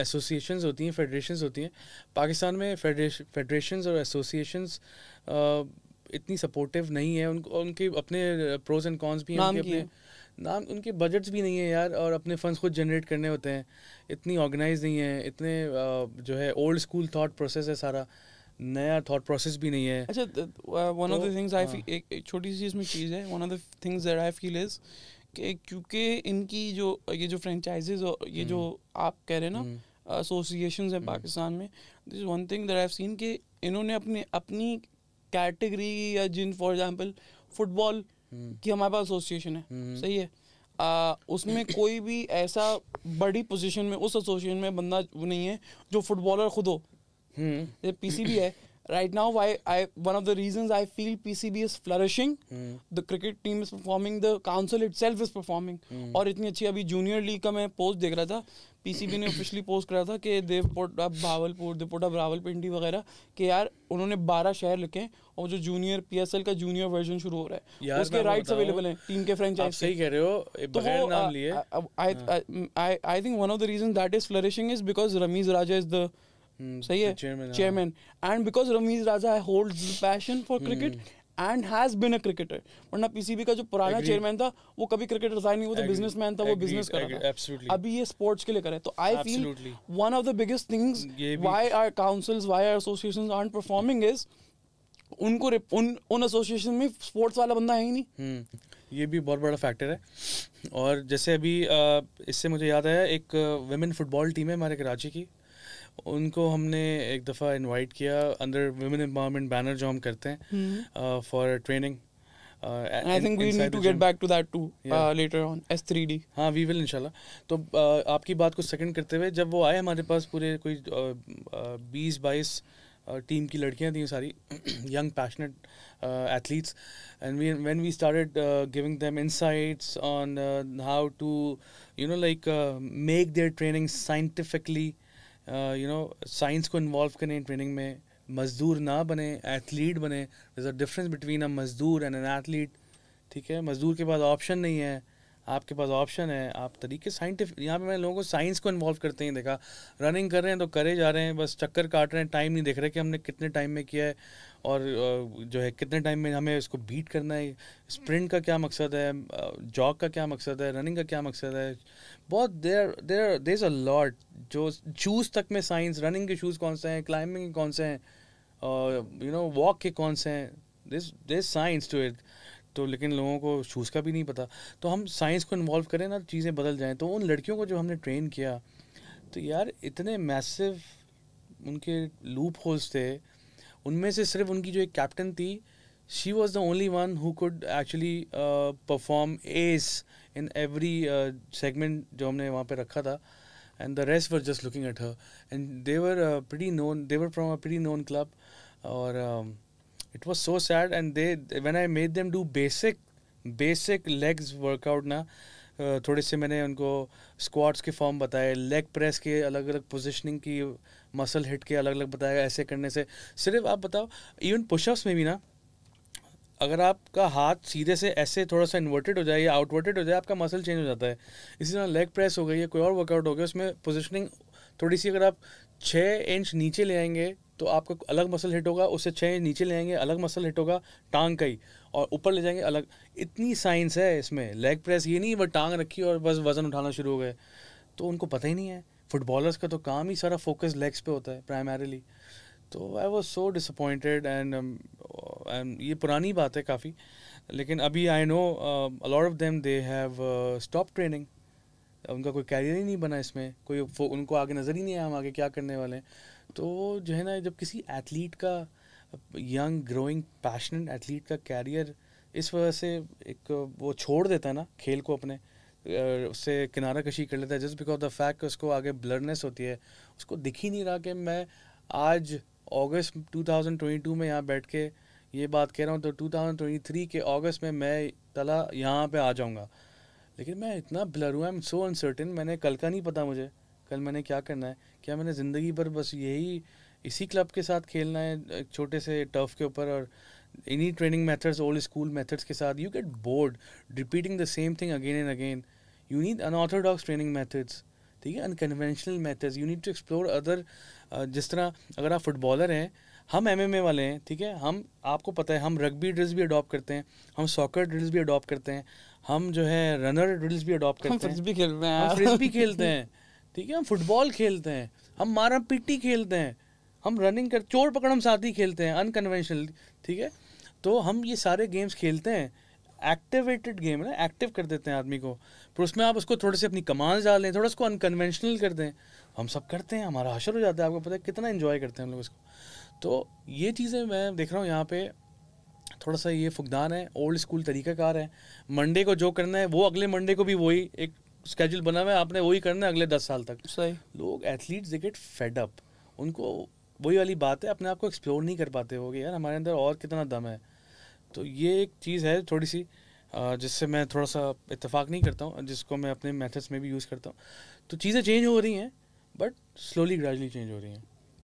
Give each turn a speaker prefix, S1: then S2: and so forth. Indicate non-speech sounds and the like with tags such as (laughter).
S1: Associations होती हैं federations होती हैं पाकिस्तान में फेडरेशंस और एसोसिएशंस इतनी सपोर्टिव नहीं है उनको उनके अपने प्रोज एंड कॉन्स भी हैं उनके अपने नाम उनके बजट्स भी नहीं है यार और अपने फंड्स खुद जनरेट करने होते हैं इतनी ऑर्गेनाइज नहीं है इतने जो है ओल्ड स्कूल थॉट प्रोसेस है सारा नया थॉट प्रोसेस भी नहीं है अच्छा one of the things I तो, हाँ।
S2: एक छोटी सी इसमें चीज़ है one of the things that I feel is क्योंकि इनकी जो ये जो फ्रेंचाइजेज ये जो हम्म। आप कह रहे हैं ना हम्म। एसोसिएशन हैं hmm. पाकिस्तान में this one thing that I seen कि इन्होंने अपने अपनी कैटेगरी या जिन फॉर एग्जांपल फुटबॉल की हमारे पास एसोसिएशन है hmm. सही है आ, उसमें (clears throat) कोई भी ऐसा बड़ी पोजीशन में उस एसोसिएशन में बंदा वो नहीं है जो फुटबॉलर खुद हो पी सी भी है right now why I one of the reasons I feel PCB is flourishing. Hmm. The cricket team is performing, the council itself is performing. Hmm. और इतनी अच्छी अभी जूनियर लीग का मैं पोस्ट देख रहा था पीसीबी ने ऑफिशियली पोस्ट करा था कि देवपोट अब भावलपुर देवपोट अब रावलपिंडी वगैरह कि यार उन्होंने बारह शहर लिखे और जो जूनियर पीएसएल का जूनियर वर्जन शुरू हो रहा है उसके राइट्स अवेलेबल हैं टीम के फ्रेंचाइज सही कह रहे हो तो बगैर नाम लिए I think one of the reason that is flourishing is because Ramiz Raja is the Hmm, सही है chairman and because Ramiz Raja hold passion for cricket and has been a cricketer वरना पीसीबी का जो पुराना चेयरमैन था वो कभी क्रिकेटर था नहीं वो तो बिजनेसमैन था वो बिजनेस कर रहा था अभी ये स्पोर्ट्स के लिए करे तो I feel one of the biggest things why are councils why are associations aren't performing is उनको उन उन एसोसिएशन में स्पोर्ट्स वाला बंदा है ही नहीं
S1: hmm. ये भी बहुत बड़ा फैक्टर है और जैसे अभी uh, इससे मुझे याद आया एक वेमेन फुटबॉल टीम है हमारे कराची की उनको हमने एक दफ़ा इनवाइट किया अंदर वुमेन एम्पावरमेंट बैनर जो हम करते हैं for hmm. Training uh, uh, uh, हाँ तो uh, आपकी बात को सेकंड करते हुए जब वो आए हमारे पास पूरे कोई बीस uh, बाईस uh, टीम की लड़कियां थी सारी young passionate athletes and we we started giving them insights on how to you know like make their training scientifically you know science को इन्वॉल्व करें ट्रेनिंग में मज़दूर ना बने एथलीट बने is a difference between a मज़दूर and an athlete ठीक है मज़दूर के पास ऑप्शन नहीं है आपके पास ऑप्शन है आप तरीके साइंटिफिक यहाँ पे मैं लोगों को साइंस को इन्वॉल्व करते हैं देखा रनिंग कर रहे हैं तो करे जा रहे हैं बस चक्कर काट रहे हैं टाइम नहीं देख रहे कि हमने कितने टाइम में किया है और जो है कितने टाइम में हमें इसको बीट करना है स्प्रिंट का क्या मकसद है जॉग का क्या मकसद है रनिंग का क्या मकसद है बहुत देर देर देर इज़ अ लॉट जो शूज़ तक में साइंस रनिंग के शूज़ कौन से हैं क्लाइंबिंग के कौन से हैं यू नो वॉक के कौन से हैं this this science to it तो लेकिन लोगों को शूज़ का भी नहीं पता तो हम साइंस को इन्वॉल्व करें ना चीज़ें बदल जाएँ तो उन लड़कियों को जो हमने ट्रेन किया तो यार इतने मैसिव उनके लूप होल्स थे उनमें से सिर्फ उनकी जो एक कैप्टन थी she was the only one who could actually perform as in every segment जो हमने वहाँ पर रखा था and the rest were just looking at her and they were pre known they were from a pre known club और uh, it was so sad and they when I made them do basic basic legs workout ना थोड़े से मैंने उनको squats के form बताए leg press के अलग अलग पोजिशनिंग की मसल हिट के अलग अलग बताया ऐसे करने से सिर्फ आप बताओ इवन पुशअप्स में भी ना अगर आपका हाथ सीधे से ऐसे थोड़ा सा इन्वर्टेड हो जाए या आउटवर्टेड हो जाए आपका मसल चेंज हो जाता है इसी तरह लेग प्रेस हो गई या कोई और वर्कआउट हो गया उसमें पोजिशनिंग थोड़ी सी अगर आप छः इंच नीचे ले आएंगे तो आपका अलग मसल हिट होगा उससे छः इंच नीचे ले आएंगे अलग मसल हिट होगा टांग का ही और ऊपर ले जाएंगे अलग इतनी साइंस है इसमें लेग प्रेस ये नहीं बस टांग रखी और बस वज़न उठाना शुरू हो गए तो उनको पता ही नहीं है फुटबॉलर्स का तो काम ही सारा फोकस लेग्स पे होता है प्राइमरीली तो I was so disappointed and and ये पुरानी बात है काफ़ी लेकिन अभी I know a lot of them they have stop training उनका कोई कैरियर ही नहीं बना इसमें कोई उनको आगे नज़र ही नहीं आया हम आगे क्या करने वाले हैं तो जो है ना जब किसी एथलीट का यंग ग्रोइंग पैशनेट एथलीट का कैरियर इस वजह से एक वो छोड़ देता है ना खेल को अपने उससे किनारा कशी कर लेता है जस्ट बिकॉज द फैक्ट उसको आगे ब्लरनेस होती है उसको दिख ही नहीं रहा कि मैं आज अगस्त 2022 में यहाँ बैठ के ये बात कह रहा हूँ तो 2023 के अगस्त में मैं तला यहाँ पे आ जाऊँगा लेकिन मैं इतना ब्लर हूँ आई एम सो अनसर्टन मैंने कल का नहीं पता मुझे कल मैंने क्या करना है क्या मैंने ज़िंदगी भर बस यही इसी क्लब के साथ खेलना है एक छोटे से टर्फ के ऊपर और इन्हीं training methods old school methods के साथ you get bored repeating the same thing again and again you need unorthodox training methods ठीक है unconventional methods you need to explore other जिस तरह अगर आप फुटबॉलर हैं हम एम वाले हैं ठीक है हम आपको पता है हम रग्बी ड्रिल्स भी अडॉप्ट करते हैं हम सॉकर ड्रिल्स भी अडॉप्ट करते हैं हम जो है रनर ड्रिल्स भी अडॉप्ट करते हैं भी खेलते हैं (laughs) ठीक है हम फुटबॉल खेलते हैं हम मारा पिट्टी खेलते हैं हम रनिंग कर चोर पकड़ हम साथ ही खेलते हैं अनकन्वेंशनल ठीक है तो हम ये सारे गेम्स खेलते हैं एक्टिवेटेड गेम है ना एक्टिव कर देते हैं आदमी को फिर उसमें आप उसको थोड़े से अपनी कमांड डाल दें थोड़ा उसको अनकन्वेंशनल कर दें हम सब करते हैं हमारा हशर हो जाता है आपको पता है कितना इन्जॉय करते हैं हम लोग इसको तो ये चीज़ें मैं देख रहा हूँ यहाँ पे थोड़ा सा ये फुकदान है ओल्ड स्कूल तरीक़ाकार है मंडे को जो करना है वो अगले मंडे को भी वही एक स्केड्यूल बना हुआ है आपने वही करना है अगले दस साल तक सही लोग athletes they get fed up उनको वही वाली बात है अपने आप को एक्सप्लोर नहीं कर पाते हो यार हमारे अंदर और कितना दम है तो ये एक चीज़ है थोड़ी सी जिससे मैं थोड़ा सा इतफाक़ नहीं करता हूँ जिसको मैं अपने मेथड्स में भी यूज़ करता हूँ तो चीज़ें चेंज हो रही हैं बट स्लोली ग्रेजुअली चेंज हो रही हैं